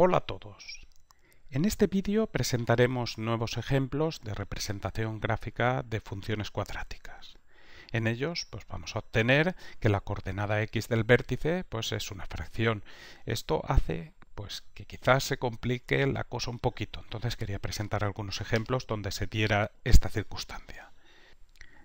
Hola a todos. En este vídeo presentaremos nuevos ejemplos de representación gráfica de funciones cuadráticas. En ellos pues, vamos a obtener que la coordenada x del vértice pues, es una fracción. Esto hace pues, que quizás se complique la cosa un poquito, entonces quería presentar algunos ejemplos donde se diera esta circunstancia.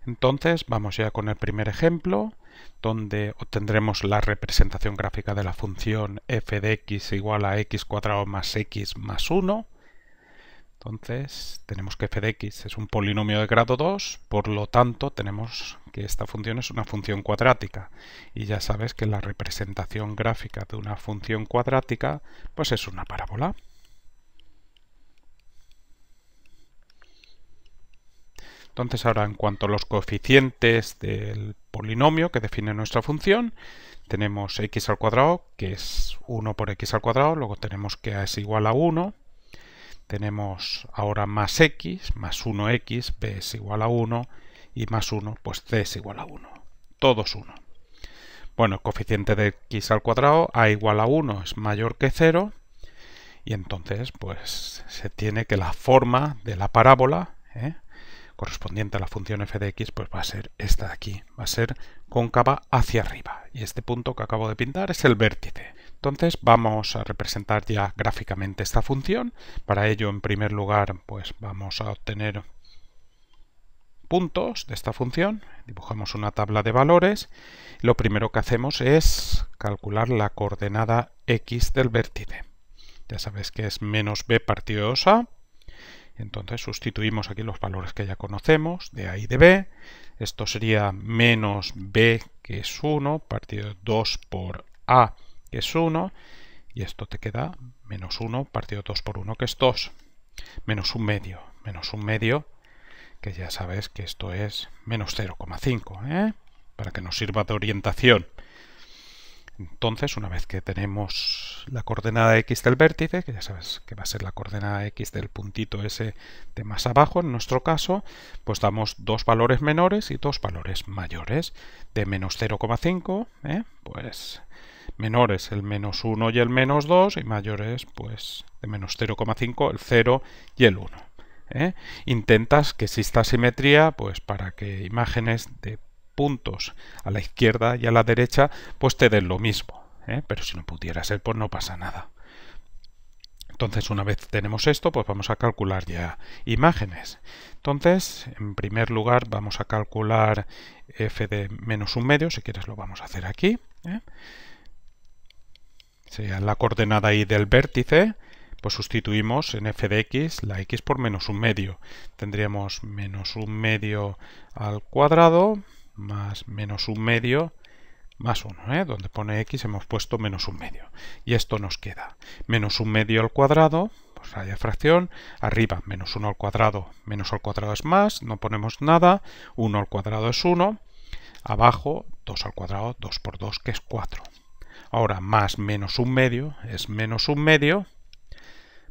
Entonces vamos ya con el primer ejemplo donde obtendremos la representación gráfica de la función f de x igual a x cuadrado más x más 1. Entonces tenemos que f de x es un polinomio de grado 2, por lo tanto tenemos que esta función es una función cuadrática. Y ya sabes que la representación gráfica de una función cuadrática pues es una parábola. Entonces ahora en cuanto a los coeficientes del polinomio que define nuestra función, tenemos x al cuadrado, que es 1 por x al cuadrado, luego tenemos que a es igual a 1, tenemos ahora más x, más 1x, b es igual a 1, y más 1, pues c es igual a 1. Todos 1. Bueno, el coeficiente de x al cuadrado, a igual a 1 es mayor que 0, y entonces pues se tiene que la forma de la parábola ¿eh? correspondiente a la función f de x, pues va a ser esta de aquí, va a ser cóncava hacia arriba. Y este punto que acabo de pintar es el vértice. Entonces vamos a representar ya gráficamente esta función. Para ello, en primer lugar, pues vamos a obtener puntos de esta función, dibujamos una tabla de valores, lo primero que hacemos es calcular la coordenada x del vértice. Ya sabéis que es menos b partido 2a, entonces sustituimos aquí los valores que ya conocemos de A y de B. Esto sería menos B, que es 1, partido 2 por A, que es 1. Y esto te queda menos 1 partido 2 por 1, que es 2. Menos un medio, menos un medio, que ya sabes que esto es menos 0,5, ¿eh? para que nos sirva de orientación. Entonces, una vez que tenemos la coordenada x del vértice, que ya sabes que va a ser la coordenada x del puntito S de más abajo, en nuestro caso, pues damos dos valores menores y dos valores mayores. De menos 0,5, ¿eh? pues menores el menos 1 y el menos 2, y mayores, pues de menos 0,5, el 0 y el 1. ¿eh? Intentas que exista simetría, pues para que imágenes de puntos a la izquierda y a la derecha, pues te den lo mismo. ¿eh? Pero si no pudiera ser, pues no pasa nada. Entonces, una vez tenemos esto, pues vamos a calcular ya imágenes. Entonces, en primer lugar, vamos a calcular f de menos un medio. Si quieres, lo vamos a hacer aquí. ¿eh? Sería la coordenada y del vértice. Pues sustituimos en f de x la x por menos un medio. Tendríamos menos un medio al cuadrado más menos un medio más 1, ¿eh? donde pone x hemos puesto menos un medio. Y esto nos queda menos un medio al cuadrado, pues raya fracción, arriba menos 1 al cuadrado, menos al cuadrado es más, no ponemos nada, 1 al cuadrado es 1, abajo 2 al cuadrado, 2 por 2 que es 4. Ahora más menos un medio es menos un medio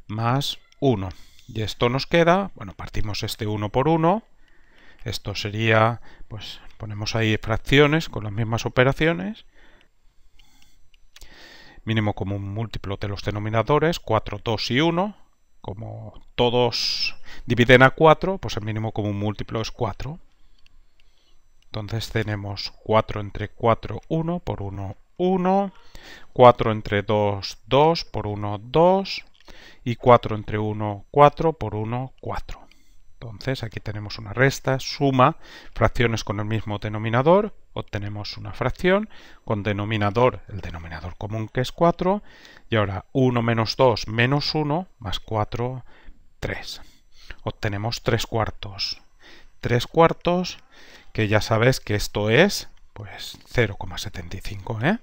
más 1. Y esto nos queda, bueno, partimos este 1 por 1, esto sería pues Ponemos ahí fracciones con las mismas operaciones. Mínimo común múltiplo de los denominadores, 4, 2 y 1. Como todos dividen a 4, pues el mínimo común múltiplo es 4. Entonces tenemos 4 entre 4, 1 por 1, 1. 4 entre 2, 2 por 1, 2. Y 4 entre 1, 4 por 1, 4. Entonces aquí tenemos una resta, suma, fracciones con el mismo denominador, obtenemos una fracción, con denominador, el denominador común que es 4, y ahora 1 menos 2 menos 1 más 4, 3. Obtenemos 3 cuartos. 3 cuartos, que ya sabes que esto es pues 0,75, ¿eh?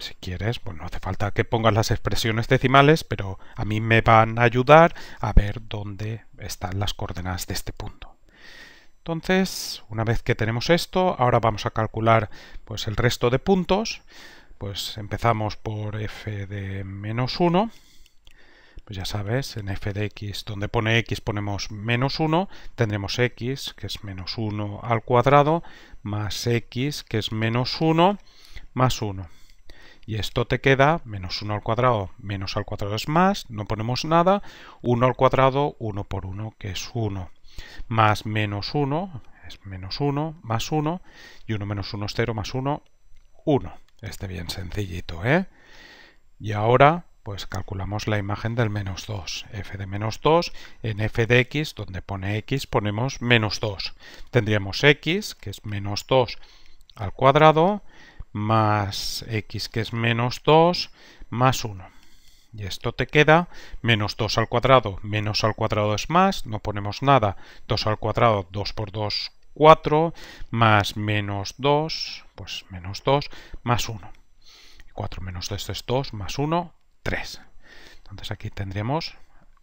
si quieres, pues no hace falta que pongas las expresiones decimales, pero a mí me van a ayudar a ver dónde están las coordenadas de este punto. Entonces, una vez que tenemos esto, ahora vamos a calcular pues, el resto de puntos. Pues empezamos por f de menos 1. Pues ya sabes, en f de x, donde pone x ponemos menos 1, tendremos x, que es menos 1 al cuadrado, más x, que es menos 1, más 1 y esto te queda menos 1 al cuadrado, menos al cuadrado es más, no ponemos nada, 1 al cuadrado, 1 por 1, que es 1, más menos 1, es menos 1, más 1, y 1 menos 1 es 0, más 1, 1. Este bien sencillito, ¿eh? Y ahora, pues calculamos la imagen del menos 2. f de menos 2, en f de x, donde pone x, ponemos menos 2. Tendríamos x, que es menos 2 al cuadrado, más x que es menos 2 más 1. Y esto te queda menos 2 al cuadrado, menos al cuadrado es más, no ponemos nada, 2 al cuadrado, 2 por 2, 4, más menos 2, pues menos 2, más 1. 4 menos 2 es 2, más 1, 3. Entonces aquí tendríamos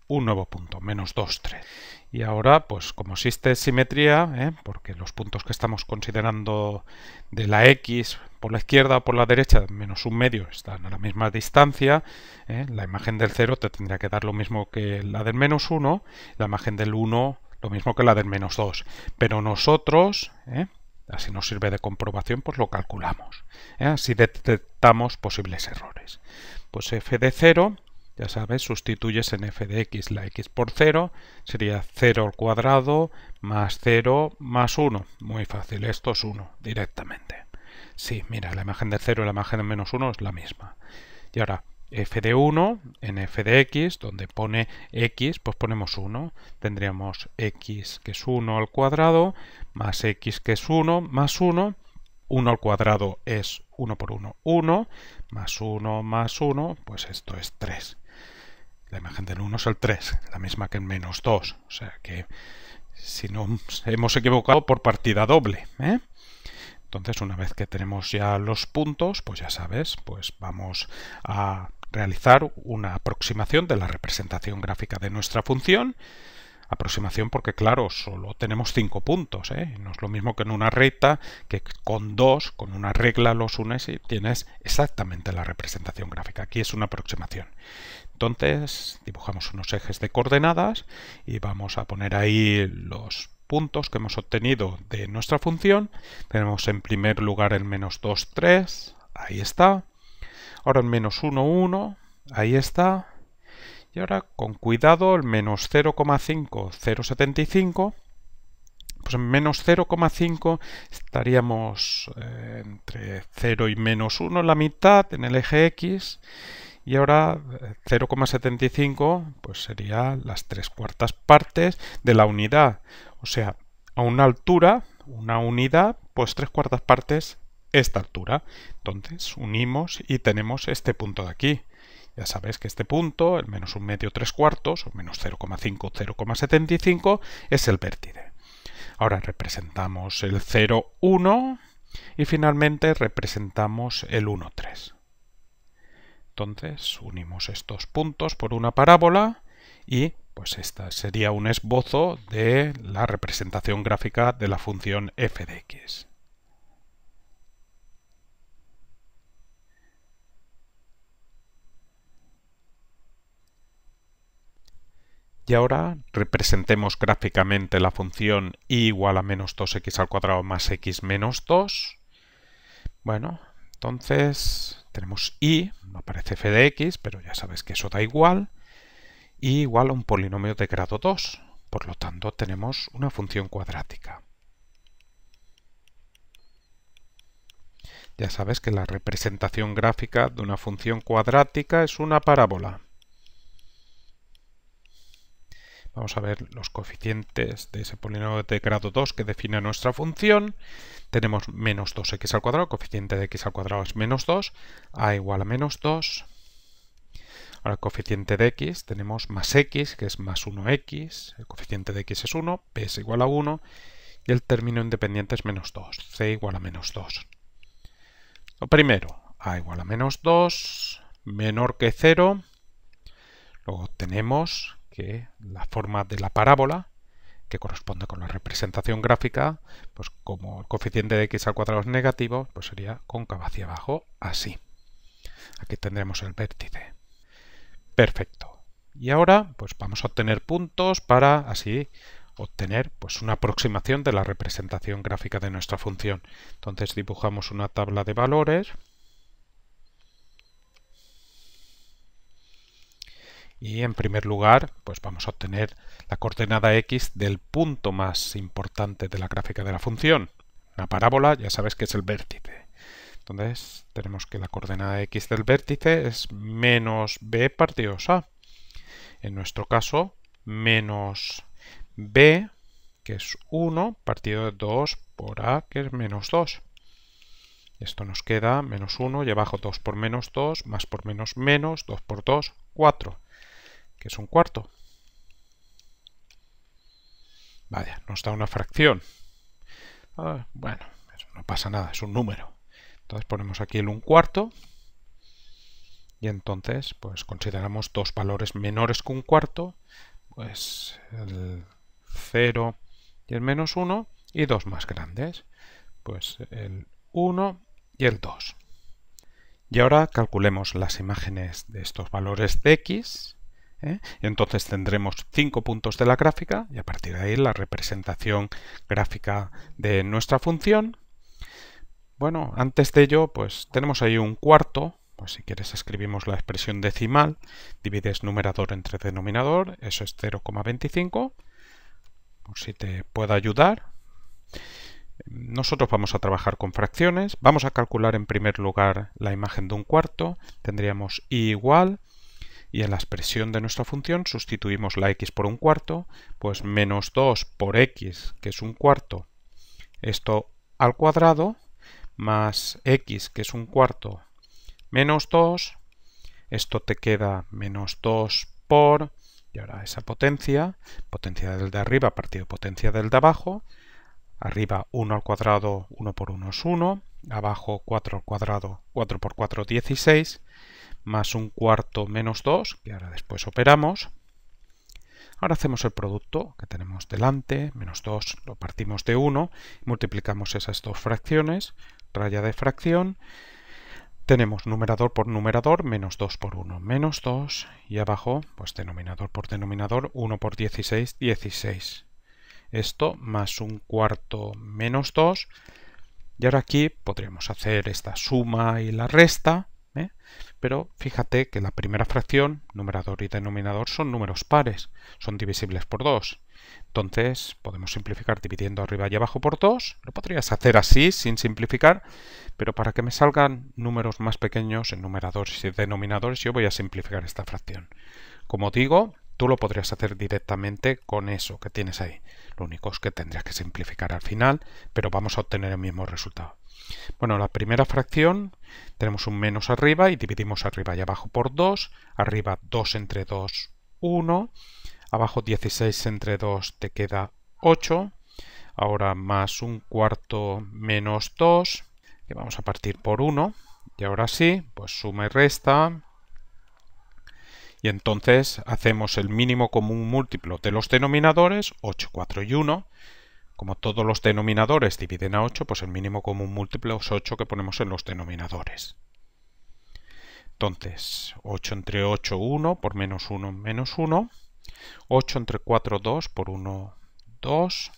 un nuevo punto, menos 2, 3. Y ahora, pues como existe simetría, ¿eh? porque los puntos que estamos considerando de la x por la izquierda o por la derecha menos un medio están a la misma distancia, ¿eh? la imagen del 0 te tendría que dar lo mismo que la del menos 1, la imagen del 1 lo mismo que la del menos 2. Pero nosotros, ¿eh? así nos sirve de comprobación, pues lo calculamos. ¿eh? Así detectamos posibles errores. Pues f de 0, ya sabes, sustituyes en f de x la x por 0, sería 0 al cuadrado más 0 más 1. Muy fácil, esto es 1 directamente. Sí, mira, la imagen del 0 y la imagen del menos 1 es la misma. Y ahora, f de 1 en f de x, donde pone x, pues ponemos 1. Tendríamos x que es 1 al cuadrado, más x que es 1, más 1. 1 al cuadrado es 1 por 1, 1, más 1, más 1, pues esto es 3. La imagen del 1 es el 3, la misma que el menos 2. O sea que si no hemos equivocado por partida doble. ¿eh? Entonces, una vez que tenemos ya los puntos, pues ya sabes, pues vamos a realizar una aproximación de la representación gráfica de nuestra función. Aproximación porque, claro, solo tenemos cinco puntos. ¿eh? No es lo mismo que en una recta, que con dos, con una regla los unes y tienes exactamente la representación gráfica. Aquí es una aproximación. Entonces, dibujamos unos ejes de coordenadas y vamos a poner ahí los puntos que hemos obtenido de nuestra función. Tenemos en primer lugar el menos 2, 3, ahí está. Ahora el menos 1, 1, ahí está. Y ahora con cuidado el menos 0,5, 0,75. Pues en menos 0,5 estaríamos eh, entre 0 y menos 1 la mitad en el eje X. Y ahora 0,75 eh, pues sería las tres cuartas partes de la unidad. O sea, a una altura, una unidad, pues tres cuartas partes esta altura. Entonces unimos y tenemos este punto de aquí. Ya sabéis que este punto, el menos un medio tres cuartos, o menos 0,5, 0,75, es el vértice. Ahora representamos el 0, 1 y finalmente representamos el 1,3. Entonces unimos estos puntos por una parábola y pues esta sería un esbozo de la representación gráfica de la función f de x. Y ahora representemos gráficamente la función y igual a menos 2x al cuadrado más x menos 2. Bueno, entonces tenemos y, no aparece f de x, pero ya sabes que eso da igual y igual a un polinomio de grado 2. Por lo tanto, tenemos una función cuadrática. Ya sabes que la representación gráfica de una función cuadrática es una parábola. Vamos a ver los coeficientes de ese polinomio de grado 2 que define nuestra función. Tenemos menos 2x al cuadrado, coeficiente de x al cuadrado es menos 2, a igual a menos 2, Ahora, el coeficiente de x tenemos más x, que es más 1x, el coeficiente de x es 1, p es igual a 1, y el término independiente es menos 2, c igual a menos 2. Lo primero, a igual a menos 2, menor que 0, luego tenemos que la forma de la parábola, que corresponde con la representación gráfica, pues como el coeficiente de x al cuadrado es negativo, pues sería cóncava hacia abajo, así. Aquí tendremos el vértice. Perfecto. Y ahora pues vamos a obtener puntos para así obtener pues una aproximación de la representación gráfica de nuestra función. Entonces dibujamos una tabla de valores y en primer lugar pues vamos a obtener la coordenada x del punto más importante de la gráfica de la función. La parábola ya sabes que es el vértice. Entonces tenemos que la coordenada de x del vértice es menos b partidos a. En nuestro caso, menos b, que es 1, partido de 2 por a, que es menos 2. Esto nos queda menos 1 y abajo 2 por menos 2, más por menos menos, 2 por 2, 4, que es un cuarto. Vaya, nos da una fracción. Ah, bueno, no pasa nada, es un número. Entonces ponemos aquí el un cuarto y entonces pues consideramos dos valores menores que un cuarto, pues el 0 y el menos 1 y dos más grandes, pues el 1 y el 2. Y ahora calculemos las imágenes de estos valores de x, ¿eh? y entonces tendremos cinco puntos de la gráfica, y a partir de ahí la representación gráfica de nuestra función, bueno, antes de ello, pues tenemos ahí un cuarto, pues si quieres escribimos la expresión decimal, divides numerador entre denominador, eso es 0,25, por si te pueda ayudar. Nosotros vamos a trabajar con fracciones, vamos a calcular en primer lugar la imagen de un cuarto, tendríamos y igual, y en la expresión de nuestra función sustituimos la x por un cuarto, pues menos 2 por x, que es un cuarto, esto al cuadrado, más x, que es un cuarto, menos 2. Esto te queda menos 2 por, y ahora esa potencia, potencia del de arriba partido potencia del de abajo. Arriba 1 al cuadrado, 1 por 1 es 1. Abajo 4 al cuadrado, 4 por 4 16. Más un cuarto menos 2, que ahora después operamos. Ahora hacemos el producto que tenemos delante, menos 2 lo partimos de 1, multiplicamos esas dos fracciones, raya de fracción, tenemos numerador por numerador, menos 2 por 1, menos 2, y abajo, pues denominador por denominador, 1 por 16, 16. Esto más un cuarto menos 2, y ahora aquí podríamos hacer esta suma y la resta, ¿eh? pero fíjate que la primera fracción, numerador y denominador, son números pares, son divisibles por 2. Entonces podemos simplificar dividiendo arriba y abajo por 2. Lo podrías hacer así, sin simplificar, pero para que me salgan números más pequeños en numeradores y denominadores, yo voy a simplificar esta fracción. Como digo, tú lo podrías hacer directamente con eso que tienes ahí. Lo único es que tendrías que simplificar al final, pero vamos a obtener el mismo resultado. Bueno, la primera fracción tenemos un menos arriba y dividimos arriba y abajo por 2. Arriba 2 entre 2, 1. Abajo 16 entre 2 te queda 8. Ahora más un cuarto menos 2, que vamos a partir por 1. Y ahora sí, pues suma y resta. Y entonces hacemos el mínimo común múltiplo de los denominadores, 8, 4 y 1. Como todos los denominadores dividen a 8, pues el mínimo común múltiplo es 8 que ponemos en los denominadores. Entonces, 8 entre 8, 1, por menos 1, menos 1. 8 entre 4, 2, por 1, 2.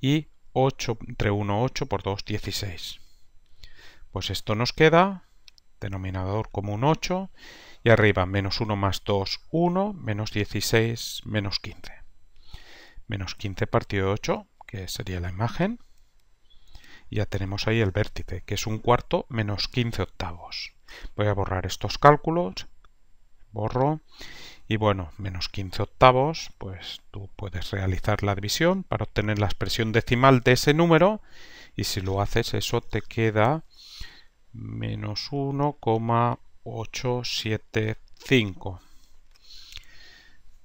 Y 8 entre 1, 8, por 2, 16. Pues esto nos queda, denominador común 8, y arriba menos 1 más 2, 1, menos 16, menos 15. Menos 15 partido de 8, que sería la imagen. ya tenemos ahí el vértice, que es un cuarto menos 15 octavos. Voy a borrar estos cálculos. Borro. Y bueno, menos 15 octavos, pues tú puedes realizar la división para obtener la expresión decimal de ese número. Y si lo haces, eso te queda menos 1,875.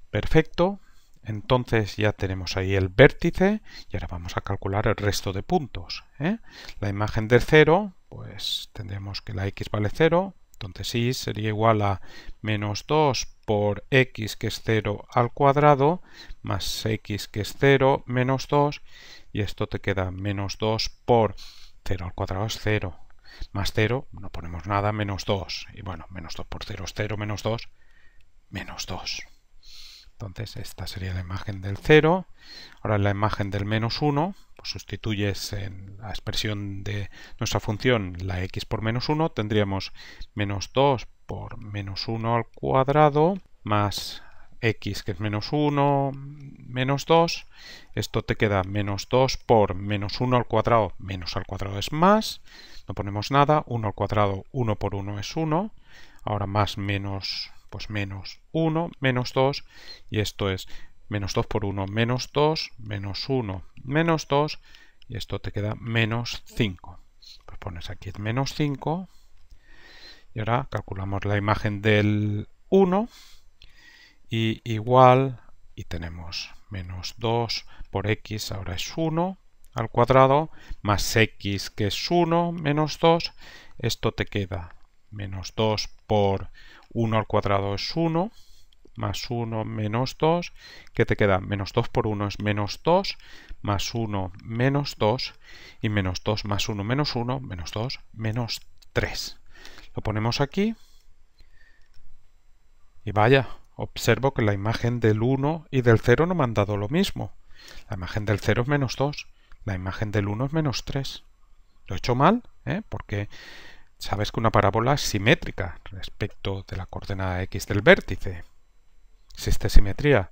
Perfecto. Entonces ya tenemos ahí el vértice y ahora vamos a calcular el resto de puntos. ¿eh? La imagen del 0, pues tendremos que la x vale 0, entonces y sería igual a menos 2 por x que es 0 al cuadrado, más x que es 0, menos 2, y esto te queda menos 2 por 0 al cuadrado es 0, más 0, no ponemos nada, menos 2, y bueno, menos 2 por 0 es 0, menos 2, menos 2. Entonces esta sería la imagen del 0. Ahora la imagen del menos 1, pues sustituyes en la expresión de nuestra función la x por menos 1, tendríamos menos 2 por menos 1 al cuadrado, más x que es menos 1, menos 2, esto te queda menos 2 por menos 1 al cuadrado, menos al cuadrado es más, no ponemos nada, 1 al cuadrado, 1 por 1 es 1, ahora más menos pues menos 1, menos 2, y esto es menos 2 por 1, menos 2, menos 1, menos 2, y esto te queda menos 5. Pues pones aquí menos 5, y ahora calculamos la imagen del 1, y igual, y tenemos menos 2 por x, ahora es 1, al cuadrado, más x que es 1, menos 2, esto te queda menos 2 por 1 al cuadrado es 1, más 1 menos 2, ¿qué te queda menos 2 por 1 es menos 2, más 1 menos 2, y menos 2 más 1 menos 1, menos 2 menos 3. Lo ponemos aquí, y vaya, observo que la imagen del 1 y del 0 no me han dado lo mismo. La imagen del 0 es menos 2, la imagen del 1 es menos 3. Lo he hecho mal, ¿eh? porque Sabes que una parábola es simétrica respecto de la coordenada x del vértice. Existe simetría.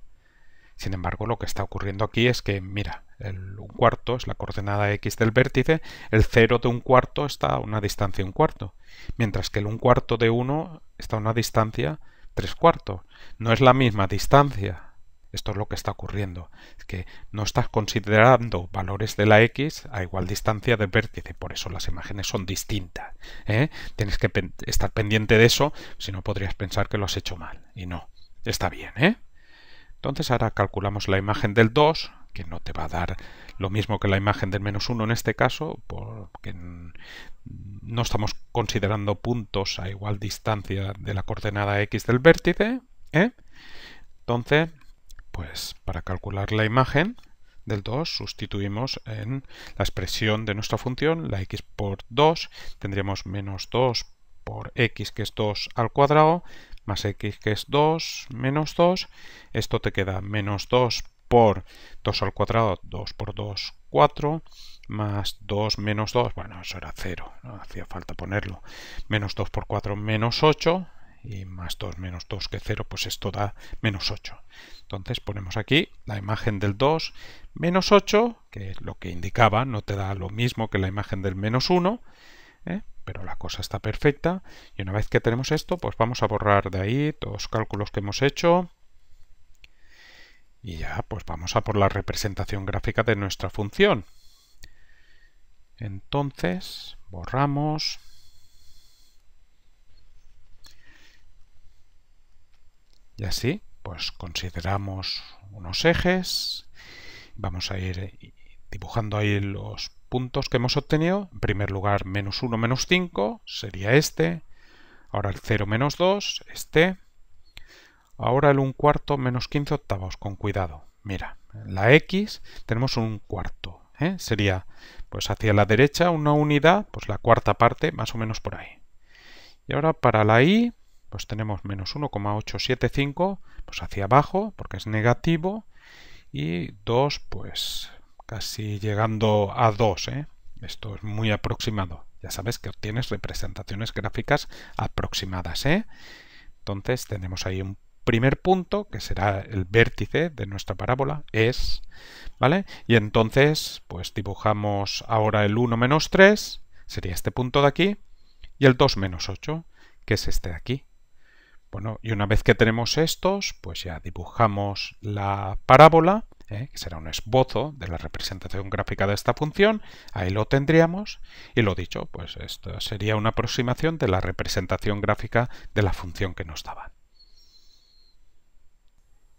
Sin embargo, lo que está ocurriendo aquí es que, mira, el un cuarto es la coordenada x del vértice, el 0 de un cuarto está a una distancia un cuarto, mientras que el un cuarto de 1 está a una distancia tres cuartos. No es la misma distancia esto es lo que está ocurriendo, es que no estás considerando valores de la X a igual distancia del vértice, por eso las imágenes son distintas. ¿eh? Tienes que estar pendiente de eso, si no podrías pensar que lo has hecho mal, y no, está bien. ¿eh? Entonces ahora calculamos la imagen del 2, que no te va a dar lo mismo que la imagen del menos 1 en este caso, porque no estamos considerando puntos a igual distancia de la coordenada x del vértice. ¿eh? Entonces, pues para calcular la imagen del 2 sustituimos en la expresión de nuestra función la x por 2, tendríamos menos 2 por x que es 2 al cuadrado, más x que es 2 menos 2, esto te queda menos 2 por 2 al cuadrado, 2 por 2, 4, más 2 menos 2, bueno, eso era 0, no hacía falta ponerlo, menos 2 por 4 menos 8, y más 2 menos 2 que 0, pues esto da menos 8. Entonces ponemos aquí la imagen del 2 menos 8, que es lo que indicaba, no te da lo mismo que la imagen del menos 1, ¿eh? pero la cosa está perfecta. Y una vez que tenemos esto, pues vamos a borrar de ahí todos los cálculos que hemos hecho. Y ya, pues vamos a por la representación gráfica de nuestra función. Entonces, borramos Y así, pues consideramos unos ejes, vamos a ir eh, dibujando ahí los puntos que hemos obtenido. En primer lugar, menos 1, menos 5 sería este. Ahora el 0, menos 2, este. Ahora el 1 cuarto, menos 15 octavos, con cuidado. Mira, la X tenemos un cuarto. ¿eh? Sería, pues hacia la derecha, una unidad, pues la cuarta parte, más o menos por ahí. Y ahora para la Y pues tenemos menos 1,875, pues hacia abajo, porque es negativo, y 2, pues casi llegando a 2. ¿eh? Esto es muy aproximado. Ya sabes que obtienes representaciones gráficas aproximadas. ¿eh? Entonces tenemos ahí un primer punto, que será el vértice de nuestra parábola, es, ¿vale? Y entonces, pues dibujamos ahora el 1 menos 3, sería este punto de aquí, y el 2 menos 8, que es este de aquí. Bueno, y una vez que tenemos estos, pues ya dibujamos la parábola, ¿eh? que será un esbozo de la representación gráfica de esta función, ahí lo tendríamos, y lo dicho, pues esto sería una aproximación de la representación gráfica de la función que nos daba.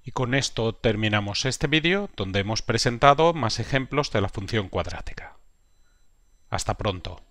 Y con esto terminamos este vídeo, donde hemos presentado más ejemplos de la función cuadrática. Hasta pronto.